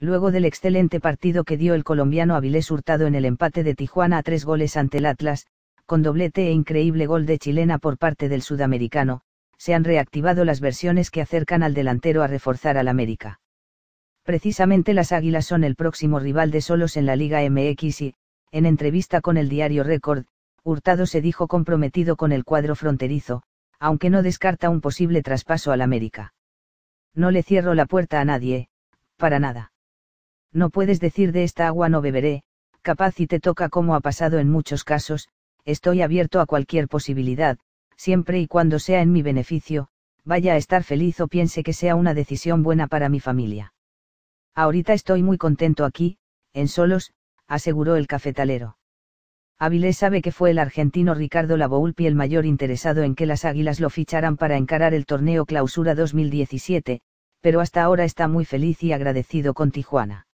Luego del excelente partido que dio el colombiano Avilés Hurtado en el empate de Tijuana a tres goles ante el Atlas, con doblete e increíble gol de chilena por parte del sudamericano, se han reactivado las versiones que acercan al delantero a reforzar al América. Precisamente las Águilas son el próximo rival de Solos en la Liga MX y, en entrevista con el diario Record, Hurtado se dijo comprometido con el cuadro fronterizo, aunque no descarta un posible traspaso al América. No le cierro la puerta a nadie, para nada no puedes decir de esta agua no beberé, capaz y te toca como ha pasado en muchos casos, estoy abierto a cualquier posibilidad, siempre y cuando sea en mi beneficio, vaya a estar feliz o piense que sea una decisión buena para mi familia. Ahorita estoy muy contento aquí, en solos, aseguró el cafetalero. Avilés sabe que fue el argentino Ricardo Lavoulpi el mayor interesado en que las Águilas lo ficharan para encarar el torneo Clausura 2017, pero hasta ahora está muy feliz y agradecido con Tijuana.